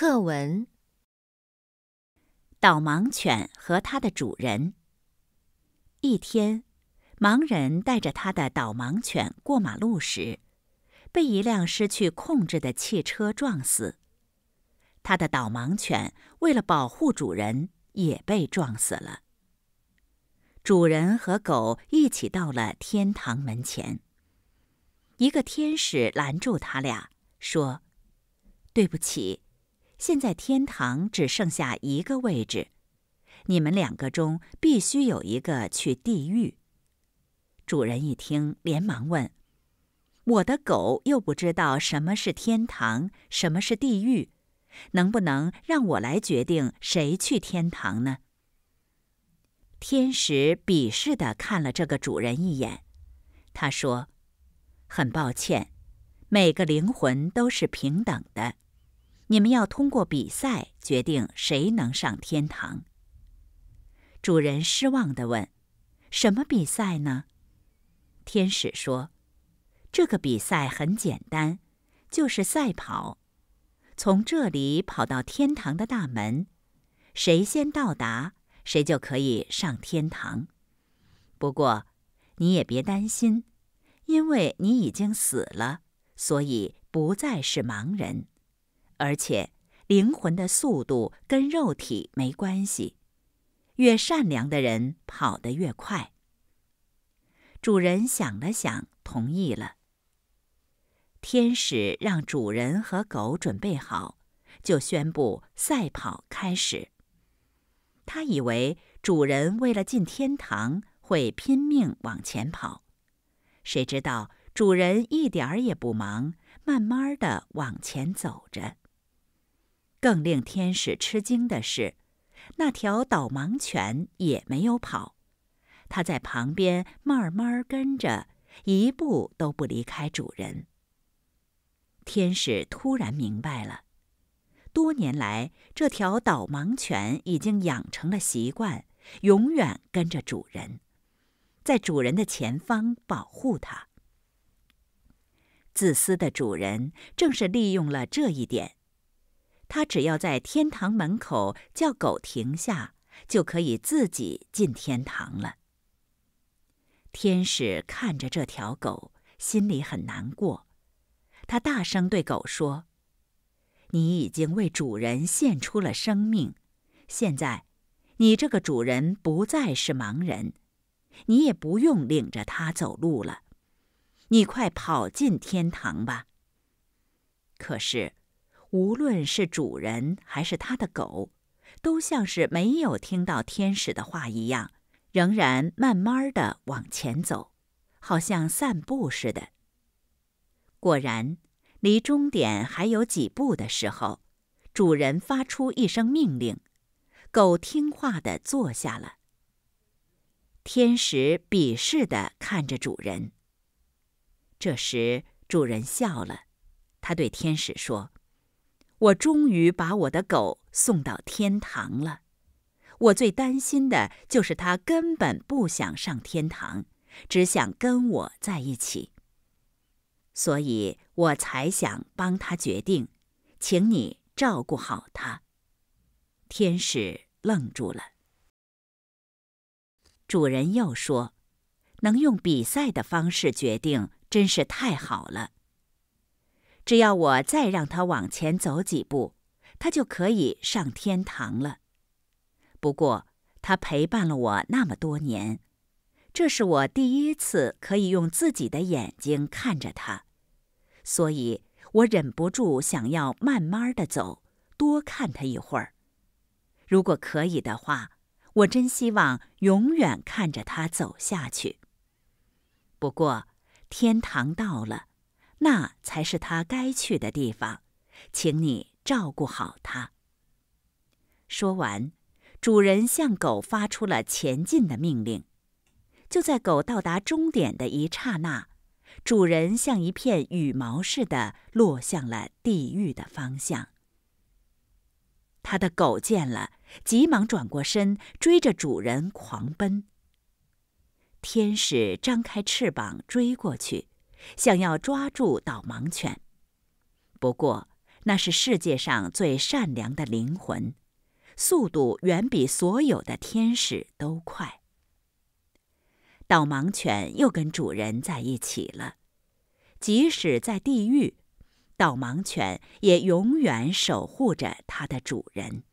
课文：导盲犬和它的主人。一天，盲人带着他的导盲犬过马路时，被一辆失去控制的汽车撞死。他的导盲犬为了保护主人，也被撞死了。主人和狗一起到了天堂门前。一个天使拦住他俩，说：“对不起。”现在天堂只剩下一个位置，你们两个中必须有一个去地狱。主人一听，连忙问：“我的狗又不知道什么是天堂，什么是地狱，能不能让我来决定谁去天堂呢？”天使鄙视地看了这个主人一眼，他说：“很抱歉，每个灵魂都是平等的。”你们要通过比赛决定谁能上天堂。主人失望地问：“什么比赛呢？”天使说：“这个比赛很简单，就是赛跑，从这里跑到天堂的大门，谁先到达，谁就可以上天堂。不过，你也别担心，因为你已经死了，所以不再是盲人。”而且，灵魂的速度跟肉体没关系。越善良的人跑得越快。主人想了想，同意了。天使让主人和狗准备好，就宣布赛跑开始。他以为主人为了进天堂会拼命往前跑，谁知道主人一点儿也不忙，慢慢的往前走着。更令天使吃惊的是，那条导盲犬也没有跑，它在旁边慢慢跟着，一步都不离开主人。天使突然明白了，多年来这条导盲犬已经养成了习惯，永远跟着主人，在主人的前方保护他。自私的主人正是利用了这一点。他只要在天堂门口叫狗停下，就可以自己进天堂了。天使看着这条狗，心里很难过。他大声对狗说：“你已经为主人献出了生命，现在，你这个主人不再是盲人，你也不用领着他走路了。你快跑进天堂吧。”可是。无论是主人还是他的狗，都像是没有听到天使的话一样，仍然慢慢的往前走，好像散步似的。果然，离终点还有几步的时候，主人发出一声命令，狗听话的坐下了。天使鄙视的看着主人。这时，主人笑了，他对天使说。我终于把我的狗送到天堂了。我最担心的就是它根本不想上天堂，只想跟我在一起。所以我才想帮他决定，请你照顾好它。天使愣住了。主人又说：“能用比赛的方式决定，真是太好了。”只要我再让他往前走几步，他就可以上天堂了。不过，他陪伴了我那么多年，这是我第一次可以用自己的眼睛看着他，所以我忍不住想要慢慢的走，多看他一会儿。如果可以的话，我真希望永远看着他走下去。不过，天堂到了。那才是他该去的地方，请你照顾好他。说完，主人向狗发出了前进的命令。就在狗到达终点的一刹那，主人像一片羽毛似的落向了地狱的方向。他的狗见了，急忙转过身，追着主人狂奔。天使张开翅膀追过去。想要抓住导盲犬，不过那是世界上最善良的灵魂，速度远比所有的天使都快。导盲犬又跟主人在一起了，即使在地狱，导盲犬也永远守护着它的主人。